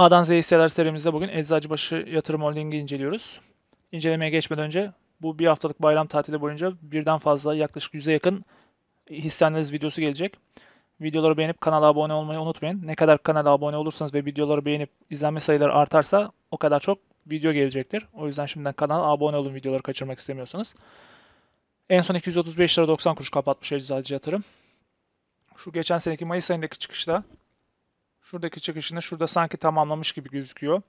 A'dan Z'ye hisseler serimizde bugün Eczacıbaşı Yatırım Holding'i inceliyoruz. İncelemeye geçmeden önce bu bir haftalık bayram tatili boyunca birden fazla yaklaşık 100'e yakın hisseleriniz videosu gelecek. Videoları beğenip kanala abone olmayı unutmayın. Ne kadar kanala abone olursanız ve videoları beğenip izlenme sayıları artarsa o kadar çok video gelecektir. O yüzden şimdiden kanala abone olun videoları kaçırmak istemiyorsanız. En son 235 lira 90 kuruş kapatmış Eczacı Yatırım. Şu geçen seneki Mayıs ayındaki çıkışta Şuradaki çıkışını şurada sanki tamamlamış gibi gözüküyor.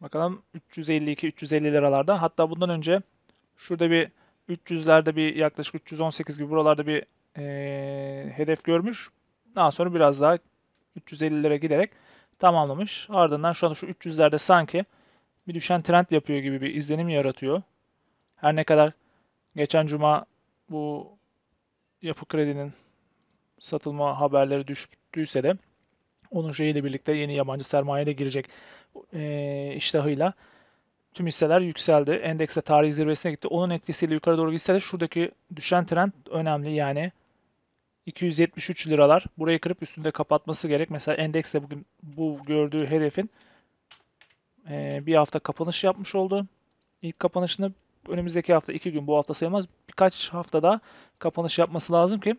Bakalım 352-350 liralarda. Hatta bundan önce şurada bir 300'lerde bir yaklaşık 318 gibi buralarda bir e, hedef görmüş. Daha sonra biraz daha 350 lira giderek tamamlamış. Ardından şu anda şu 300'lerde sanki bir düşen trend yapıyor gibi bir izlenim yaratıyor. Her ne kadar geçen cuma bu yapı kredinin satılma haberleri düştüyse de onun şeyiyle birlikte yeni yabancı sermaye de girecek e, iştahıyla tüm hisseler yükseldi. Endekste tarihi zirvesine gitti. Onun etkisiyle yukarı doğru gitse de şuradaki düşen trend önemli. Yani 273 liralar burayı kırıp üstünde kapatması gerek. Mesela endekste bugün bu gördüğü hedefin e, bir hafta kapanış yapmış oldu. İlk kapanışını önümüzdeki hafta iki gün bu hafta sayılmaz birkaç haftada kapanış yapması lazım ki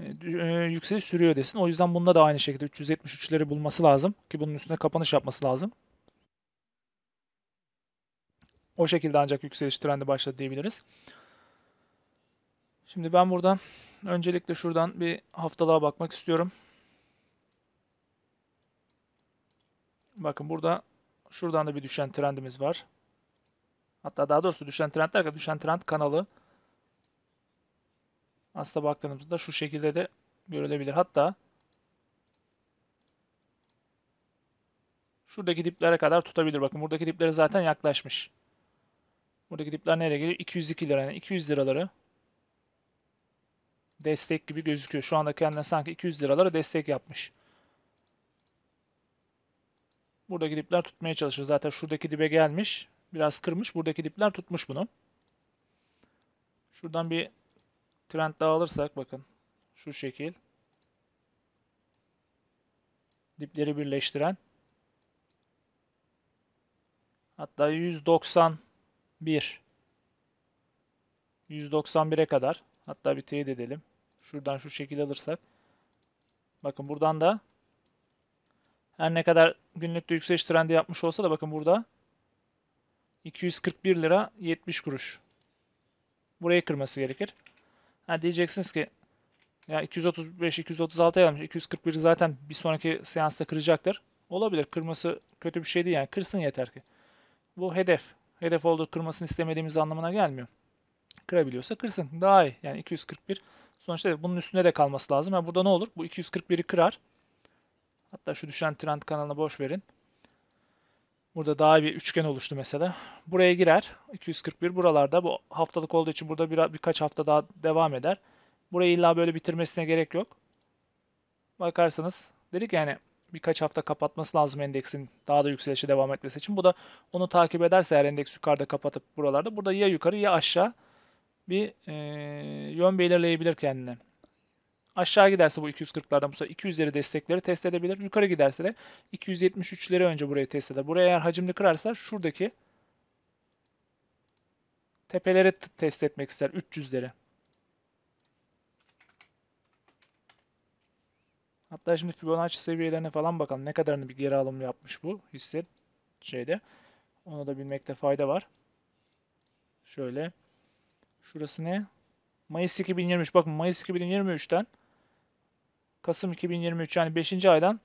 yükseliş sürüyor desin. O yüzden bunda da aynı şekilde 373'leri bulması lazım ki bunun üstüne kapanış yapması lazım. O şekilde ancak yükseliş trendi başladı diyebiliriz. Şimdi ben buradan öncelikle şuradan bir haftalığa bakmak istiyorum. Bakın burada şuradan da bir düşen trendimiz var. Hatta daha doğrusu düşen trend derken düşen trend kanalı aslında baktığımızda şu şekilde de görülebilir. Hatta şuradaki diplere kadar tutabilir. Bakın buradaki diplere zaten yaklaşmış. Buradaki dipler nereye geliyor? 202 lira. Yani 200 liraları destek gibi gözüküyor. Şu anda kendine sanki 200 liralara destek yapmış. Buradaki dipler tutmaya çalışır. Zaten şuradaki dibe gelmiş. Biraz kırmış. Buradaki dipler tutmuş bunu. Şuradan bir Trend dağılırsak bakın şu şekil dipleri birleştiren hatta 191 191'e kadar hatta bir teyit edelim. Şuradan şu şekil alırsak bakın buradan da her ne kadar günlükte yükseliş trendi yapmış olsa da bakın burada 241 lira 70 kuruş. Burayı kırması gerekir. Ha diyeceksiniz ki ya 235 236 gelmiş. 241 zaten bir sonraki seansta kıracaktır. Olabilir. Kırması kötü bir şey değil yani. Kırsın yeter ki. Bu hedef. Hedef olduğu kırmasını istemediğimiz anlamına gelmiyor. Kırabiliyorsa kırsın. Daha iyi. Yani 241 sonuçta bunun üstünde de kalması lazım. Yani burada ne olur? Bu 241'i kırar. Hatta şu düşen trend kanalına boş verin. Burada daha bir üçgen oluştu mesela. Buraya girer. 241 buralarda. Bu haftalık olduğu için burada bir, birkaç hafta daha devam eder. Burayı illa böyle bitirmesine gerek yok. Bakarsanız dedik yani birkaç hafta kapatması lazım endeksin daha da yükselişe devam etmesi için. Bu da onu takip ederse eğer endeks yukarıda kapatıp buralarda burada ya yukarı ya aşağı bir e, yön belirleyebilir kendine. Aşağı giderse bu 240'lardan bu sefer 200'leri destekleri test edebilir. Yukarı giderse de 273'leri önce burayı test eder. Buraya eğer hacimli kırarsa şuradaki tepeleri test etmek ister 300'leri. Hatta şimdi Fibonacci seviyelerine falan bakalım. Ne kadarını bir geri alım yapmış bu hisse şeyde. Onu da bilmekte fayda var. Şöyle. Şurası ne? Mayıs 2023. Bakın Mayıs 2023'ten Kasım 2023 yani 5. aydan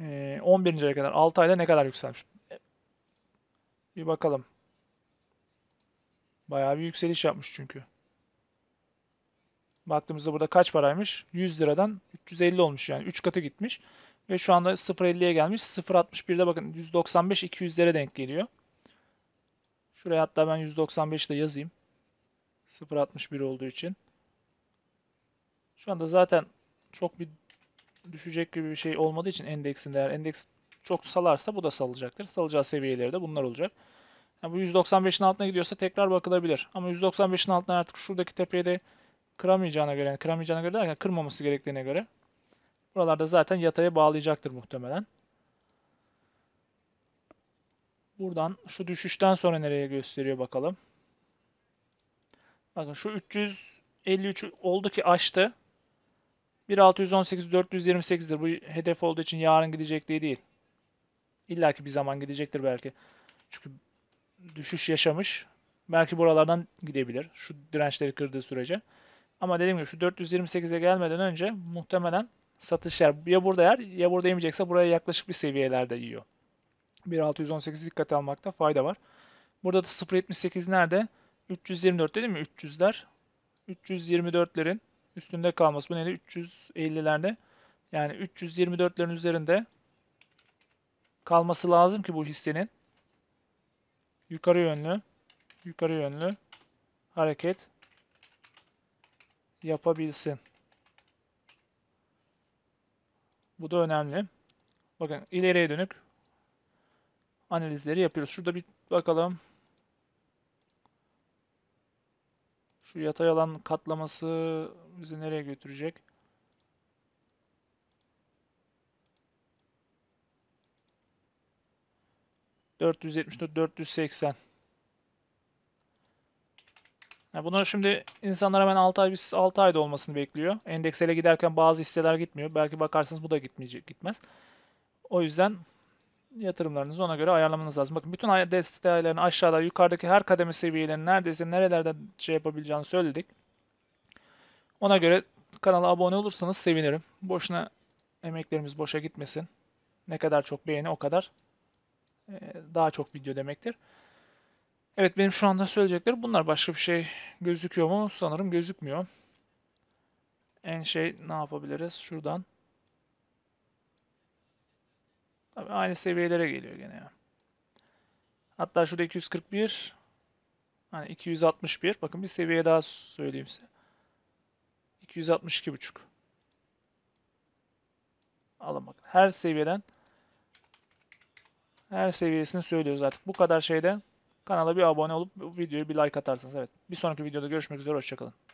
11. E, aya kadar 6 ayda ne kadar yükselmiş? Bir bakalım. Bayağı bir yükseliş yapmış çünkü. Baktığımızda burada kaç paraymış? 100 liradan 350 olmuş yani 3 katı gitmiş. Ve şu anda 0.50'ye gelmiş. 0.61'de bakın 195-200'lere denk geliyor. Şuraya hatta ben 195'de yazayım. 0.61 olduğu için. Şu anda zaten çok bir düşecek gibi bir şey olmadığı için endeksin değer endeks çok salarsa bu da salacaktır. Salacağı seviyeleri de bunlar olacak. Yani bu 195'in altına gidiyorsa tekrar bakılabilir. Ama 195'in altına artık şuradaki tepeye de kıramayacağına göre, yani kıramayacağına göre derken kırmaması gerektiğine göre buralarda zaten yataya bağlayacaktır muhtemelen. Buradan şu düşüşten sonra nereye gösteriyor bakalım. Bakın şu 353 oldu ki açtı. 1618 428'dir. Bu hedef olduğu için yarın gidecek diye değil. İlla ki bir zaman gidecektir belki. Çünkü düşüş yaşamış. Belki buralardan gidebilir. Şu dirençleri kırdığı sürece. Ama dediğim gibi şu 428'e gelmeden önce muhtemelen satış yer. Ya burada yer ya burada yemeyecekse buraya yaklaşık bir seviyelerde yiyor. 1618'i dikkate almakta fayda var. Burada da 0.78 nerede? 324 değil mi? 300'ler. 324'lerin üstünde kalması. Bu neyle? 350'lerde. Yani 324'lerin üzerinde kalması lazım ki bu hissenin. Yukarı yönlü, yukarı yönlü hareket yapabilsin. Bu da önemli. Bakın ileriye dönük analizleri yapıyoruz. Şurada bir bakalım. Şu yatay alan katlaması bizi nereye götürecek? Dört yüz yetmiş Yani bunları şimdi insanlar hemen 6 ay, 6 ayda olmasını bekliyor. Endeksele giderken bazı hisseler gitmiyor. Belki bakarsınız bu da gitmeyecek, gitmez. O yüzden yatırımlarınızı ona göre ayarlamanız lazım. Bakın bütün deste aşağıda yukarıdaki her kademe seviyelerini neredeyse nerelerde şey yapabileceğini söyledik. Ona göre kanala abone olursanız sevinirim. Boşuna emeklerimiz boşa gitmesin. Ne kadar çok beğeni o kadar e, daha çok video demektir. Evet benim şu anda söyleyeceklerim bunlar. Başka bir şey gözüküyor mu? Sanırım gözükmüyor. En şey ne yapabiliriz? Şuradan Tabii aynı seviyelere geliyor gene ya. Hatta şurada 241 hani 261 bakın bir seviye daha söyleyeyim size. 262,5 Alın bakın. Her seviyeden her seviyesini söylüyoruz artık. Bu kadar şeyde kanala bir abone olup videoyu bir like atarsanız. Evet. Bir sonraki videoda görüşmek üzere. Hoşçakalın.